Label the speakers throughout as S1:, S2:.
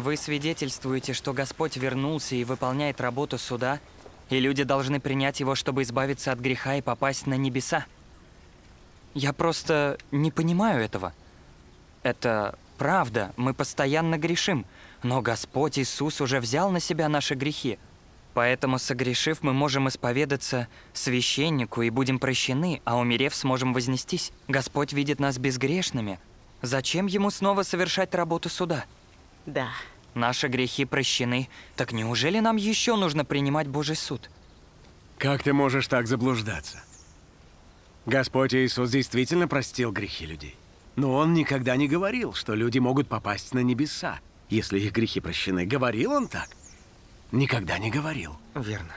S1: Вы свидетельствуете, что Господь вернулся и выполняет работу суда, и люди должны принять его, чтобы избавиться от греха и попасть на небеса. Я просто не понимаю этого. Это правда, мы постоянно грешим, но Господь Иисус уже взял на себя наши грехи. Поэтому, согрешив, мы можем исповедаться священнику и будем прощены, а умерев, сможем вознестись. Господь видит нас безгрешными. Зачем ему снова совершать работу суда? Да. Наши грехи прощены. Так неужели нам еще нужно принимать Божий суд? Как ты можешь так заблуждаться? Господь Иисус
S2: действительно простил грехи людей. Но Он никогда не говорил, что люди могут попасть на небеса, если их грехи прощены. Говорил Он так? Никогда не говорил. Верно.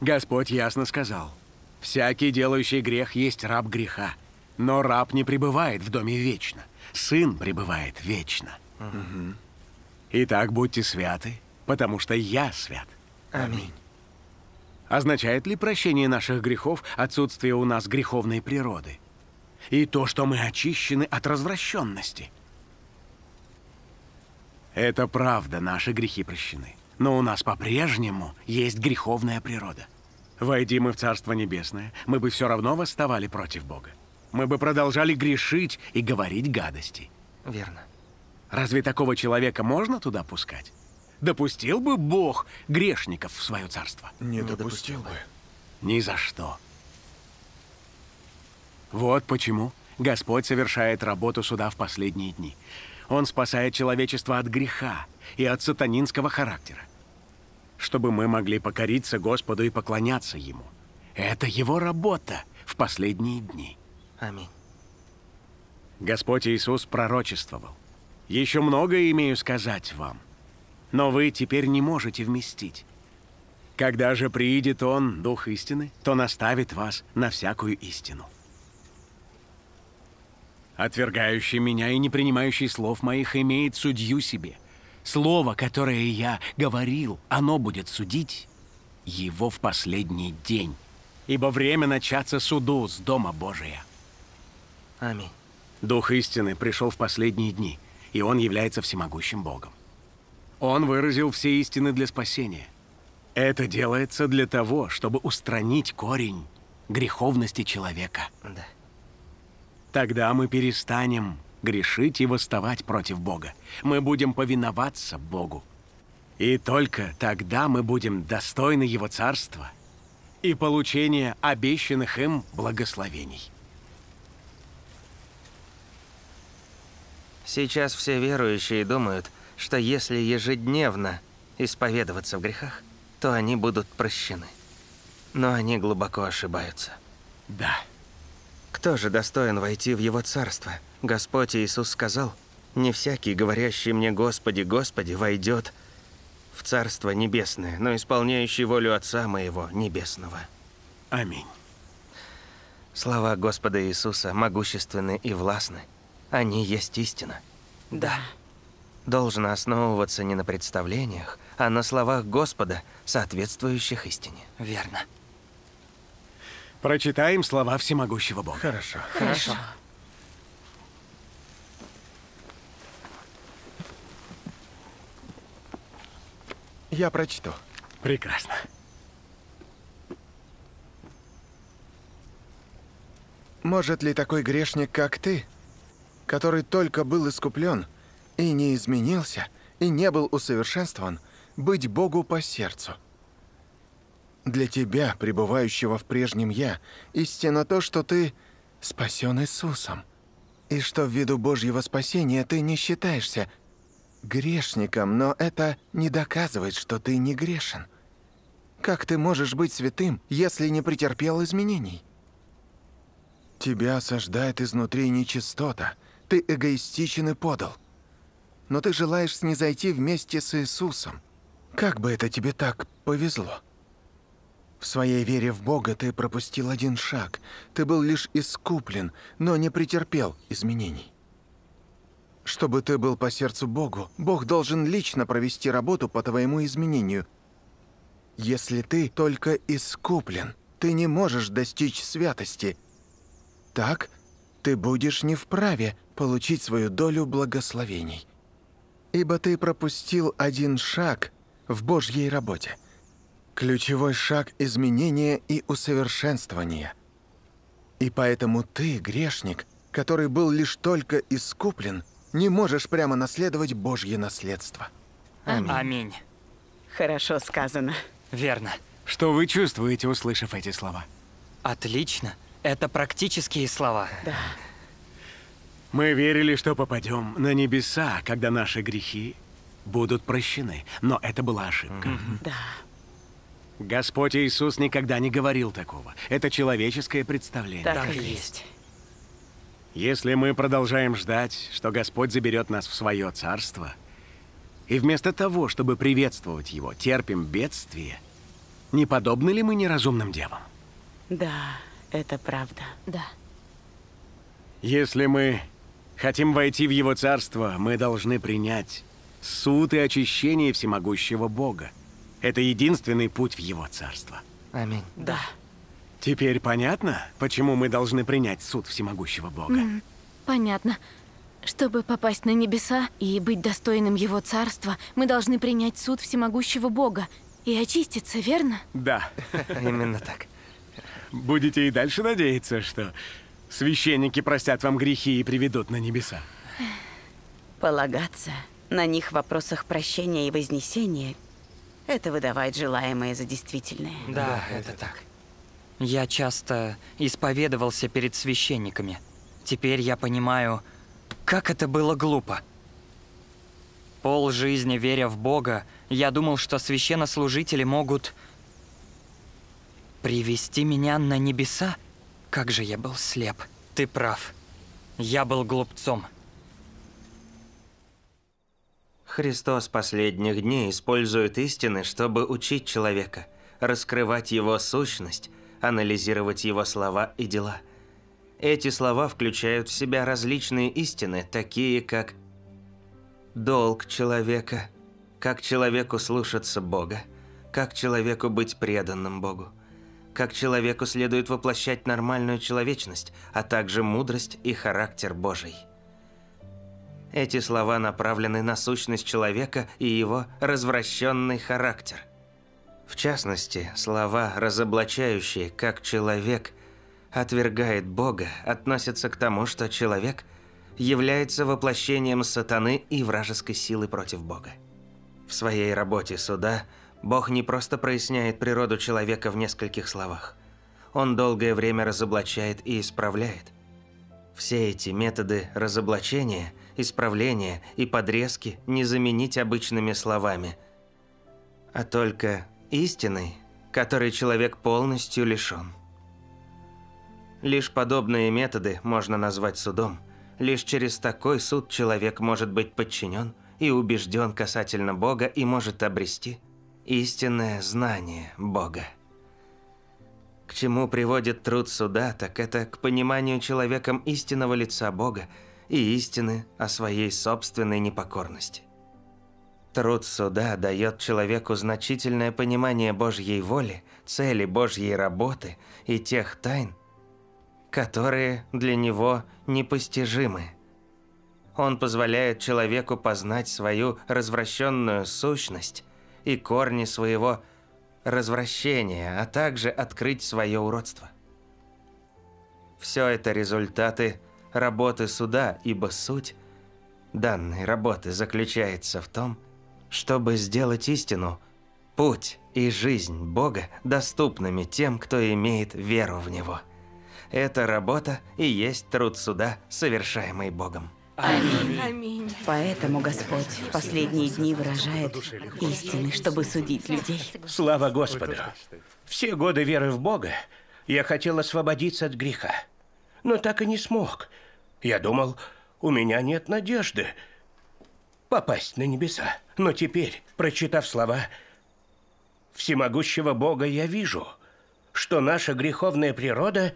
S2: Господь ясно сказал, «Всякий, делающий грех, есть раб греха, но раб не пребывает в доме вечно, сын пребывает вечно». Угу. Итак, будьте святы, потому что я свят. Аминь. Означает ли прощение наших грехов отсутствие у нас греховной природы? И то, что мы очищены от развращенности? Это правда, наши грехи прощены. Но у нас по-прежнему есть греховная природа. Войди мы в Царство Небесное, мы бы все равно восставали против Бога. Мы бы продолжали грешить и говорить гадости. Верно. Разве такого человека можно туда пускать? Допустил бы Бог грешников в свое царство? Не, допустил бы. Ни за что. Вот почему Господь совершает работу суда в последние дни. Он спасает человечество от греха и от сатанинского характера. Чтобы мы могли покориться Господу и поклоняться Ему. Это Его работа в последние дни. Аминь. Господь Иисус пророчествовал. Еще многое имею сказать вам. Но вы теперь не можете вместить. Когда же приидет Он, Дух истины, то наставит вас на всякую истину. Отвергающий меня и не принимающий слов моих имеет судью себе. Слово, которое я говорил, оно будет судить его в последний день, ибо время начаться суду с Дома Божия. Аминь. Дух истины пришел в последние дни — и он является всемогущим Богом. Он выразил все истины для спасения. Это делается для того, чтобы устранить корень греховности человека. Да. Тогда мы перестанем грешить и восставать против Бога. Мы будем повиноваться Богу. И только тогда мы будем достойны Его Царства и получения обещанных им благословений.
S3: Сейчас все верующие думают, что если ежедневно исповедоваться в грехах, то они будут прощены. Но они глубоко ошибаются. Да. Кто же достоин войти в Его Царство? Господь Иисус сказал, «Не всякий, говорящий мне «Господи, Господи», войдет в Царство Небесное, но исполняющий волю Отца Моего Небесного». Аминь. Слова Господа Иисуса могущественны и властны. Они есть истина. Да. Должно основываться не на представлениях, а на словах Господа, соответствующих истине.
S2: Верно. Прочитаем слова всемогущего Бога. Хорошо.
S4: Хорошо. Я прочту. Прекрасно. Может ли такой грешник, как ты, который только был искуплен и не изменился, и не был усовершенствован, быть Богу по сердцу. Для тебя, пребывающего в прежнем «я», истинно то, что ты спасен Иисусом, и что ввиду Божьего спасения ты не считаешься грешником, но это не доказывает, что ты не грешен. Как ты можешь быть святым, если не претерпел изменений? Тебя осаждает изнутри нечистота, ты эгоистичен и подал. Но ты желаешь снизойти вместе с Иисусом. Как бы это тебе так повезло? В своей вере в Бога ты пропустил один шаг. Ты был лишь искуплен, но не претерпел изменений. Чтобы ты был по сердцу Богу, Бог должен лично провести работу по твоему изменению. Если ты только искуплен, ты не можешь достичь святости. Так ты будешь не вправе получить свою долю благословений. Ибо ты пропустил один шаг в Божьей работе. Ключевой шаг изменения и усовершенствования. И поэтому ты, грешник, который был лишь только искуплен, не можешь прямо наследовать Божье наследство.
S1: Аминь. Аминь. Хорошо сказано.
S4: Верно.
S2: Что вы чувствуете, услышав эти слова? Отлично. Это практические слова. Да. Мы верили, что попадем на небеса, когда наши грехи будут прощены. Но это была ошибка. Да. Господь Иисус никогда не говорил такого. Это человеческое представление. Так, и есть. Если мы продолжаем ждать, что Господь заберет нас в свое царство, и вместо того, чтобы приветствовать Его, терпим бедствие, не подобны ли мы неразумным девам?
S3: Да, это правда. Да.
S2: Если мы Хотим войти в его царство, мы должны принять суд и очищение всемогущего Бога. Это единственный путь в его царство.
S3: Аминь. Да.
S2: Теперь понятно, почему мы должны принять суд всемогущего Бога?
S4: Mm, понятно. Чтобы попасть на небеса и быть достойным его царства, мы должны принять суд всемогущего Бога и очиститься, верно?
S2: Да. Именно так. Будете и дальше надеяться, что Священники простят вам грехи и приведут на небеса.
S3: Полагаться на них в вопросах прощения и вознесения – это выдавать желаемое за действительное.
S1: Да, да это так. Я часто исповедовался перед священниками. Теперь я понимаю, как это было глупо. Пол жизни веря в Бога, я думал, что священнослужители могут привести меня на небеса, как же я был слеп. Ты прав. Я был глупцом.
S3: Христос последних дней использует истины, чтобы учить человека, раскрывать его сущность, анализировать его слова и дела. Эти слова включают в себя различные истины, такие как долг человека, как человеку слушаться Бога, как человеку быть преданным Богу как человеку следует воплощать нормальную человечность, а также мудрость и характер Божий. Эти слова направлены на сущность человека и его развращенный характер. В частности, слова, разоблачающие, как человек отвергает Бога, относятся к тому, что человек является воплощением сатаны и вражеской силы против Бога. В своей работе суда – Бог не просто проясняет природу человека в нескольких словах. Он долгое время разоблачает и исправляет. Все эти методы разоблачения, исправления и подрезки не заменить обычными словами, а только истиной, которой человек полностью лишен. Лишь подобные методы можно назвать судом. Лишь через такой суд человек может быть подчинен и убежден касательно Бога и может обрести – истинное знание Бога. К чему приводит труд суда, так это к пониманию человеком истинного лица Бога и истины о своей собственной непокорности. Труд суда дает человеку значительное понимание Божьей воли, цели Божьей работы и тех тайн, которые для него непостижимы. Он позволяет человеку познать свою развращенную сущность и корни своего развращения, а также открыть свое уродство. Все это результаты работы суда, ибо суть данной работы заключается в том, чтобы сделать истину, путь и жизнь Бога доступными тем, кто имеет веру в Него. Эта работа и есть труд суда, совершаемый Богом. Аминь. Аминь. Поэтому Господь в последние дни выражает истины, чтобы судить людей. Слава Господу! Все годы веры в Бога я хотел освободиться от греха, но так и не смог. Я думал, у меня нет надежды попасть на небеса. Но теперь, прочитав слова всемогущего Бога, я вижу, что наша греховная природа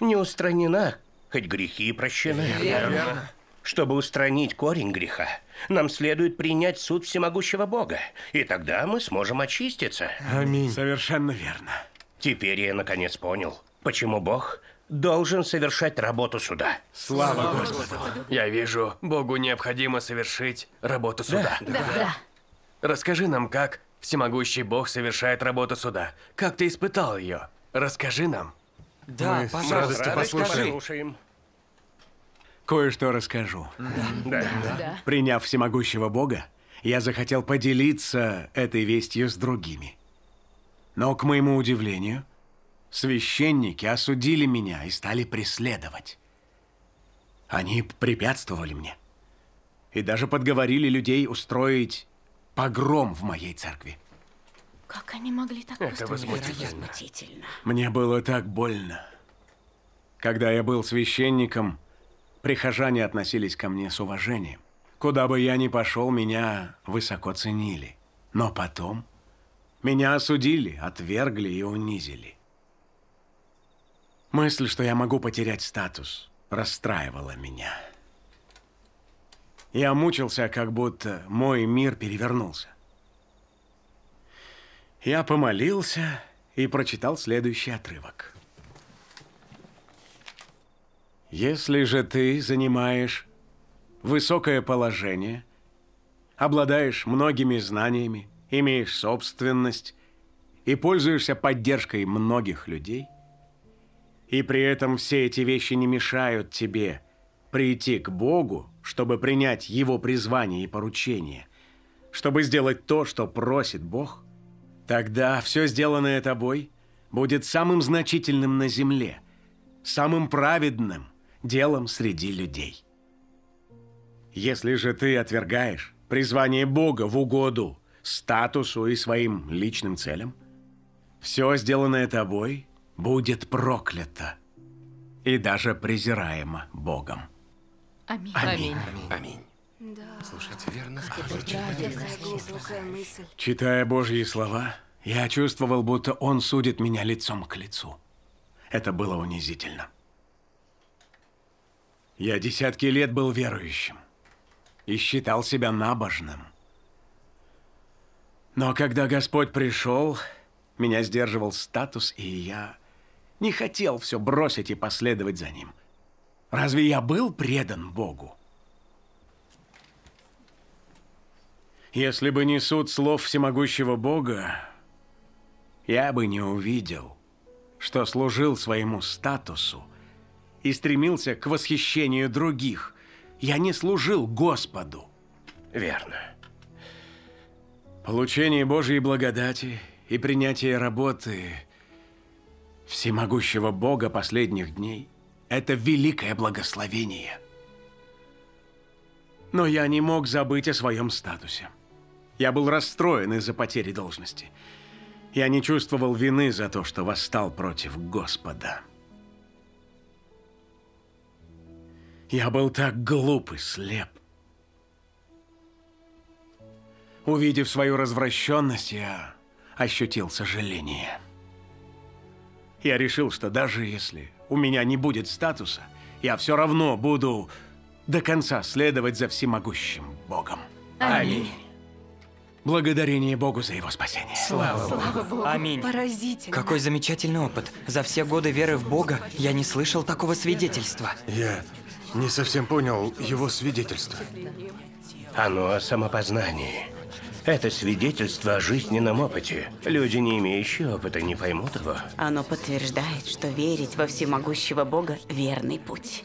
S3: не устранена, хоть грехи и прощены. Верно. Верно. Чтобы устранить корень греха, нам следует принять суд всемогущего Бога, и тогда мы сможем очиститься. Аминь. Совершенно верно. Теперь я наконец понял, почему Бог должен совершать работу суда.
S2: Слава, Слава Господу.
S4: Господу.
S3: Я вижу, Богу необходимо совершить работу
S2: суда. Да, да. да. Расскажи нам, как всемогущий Бог совершает работу суда. Как ты испытал ее? Расскажи нам. Да, Мы с радостью послушаем. послушаем кое-что расскажу.
S3: Да. Да. да.
S2: Приняв всемогущего Бога, я захотел поделиться этой вестью с другими. Но, к моему удивлению, священники осудили меня и стали преследовать. Они препятствовали мне. И даже подговорили людей устроить погром в моей церкви.
S1: Как они могли так Это возмутительно. возмутительно.
S2: Мне было так больно. Когда я был священником, Прихожане относились ко мне с уважением. Куда бы я ни пошел, меня высоко ценили. Но потом меня осудили, отвергли и унизили. Мысль, что я могу потерять статус, расстраивала меня. Я мучился, как будто мой мир перевернулся. Я помолился и прочитал следующий отрывок. Если же ты занимаешь высокое положение, обладаешь многими знаниями, имеешь собственность и пользуешься поддержкой многих людей, и при этом все эти вещи не мешают тебе прийти к Богу, чтобы принять Его призвание и поручение, чтобы сделать то, что просит Бог, тогда все сделанное тобой будет самым значительным на земле, самым праведным – делом среди людей. Если же ты отвергаешь призвание Бога в угоду статусу и своим личным целям, все сделанное тобой будет проклято и даже презираемо Богом.
S4: Аминь. Аминь. Аминь. Аминь. Да. Слушайте, верно сказано.
S2: Читая Божьи слова, я чувствовал, будто он судит меня лицом к лицу. Это было унизительно. Я десятки лет был верующим и считал себя набожным. Но когда Господь пришел, меня сдерживал статус, и я не хотел все бросить и последовать за Ним. Разве я был предан Богу? Если бы не суд слов всемогущего Бога, я бы не увидел, что служил своему статусу – и стремился к восхищению других. Я не служил Господу. Верно. Получение Божьей благодати и принятие работы всемогущего Бога последних дней – это великое благословение. Но я не мог забыть о своем статусе. Я был расстроен из-за потери должности. Я не чувствовал вины за то, что восстал против Господа. Я был так глуп и слеп. Увидев свою развращенность, я ощутил сожаление. Я решил, что даже если у меня не будет статуса, я все равно буду до конца следовать за всемогущим Богом.
S1: Аминь. Благодарение Богу за его спасение. Слава, Слава Богу. Богу. Аминь. Поразительно. Какой замечательный опыт. За все годы веры в Бога я не слышал такого свидетельства.
S4: Я не совсем понял его свидетельство. Оно о
S3: самопознании. Это свидетельство о жизненном опыте. Люди, не имеющие опыта, не поймут его. Оно подтверждает, что верить во всемогущего Бога – верный путь.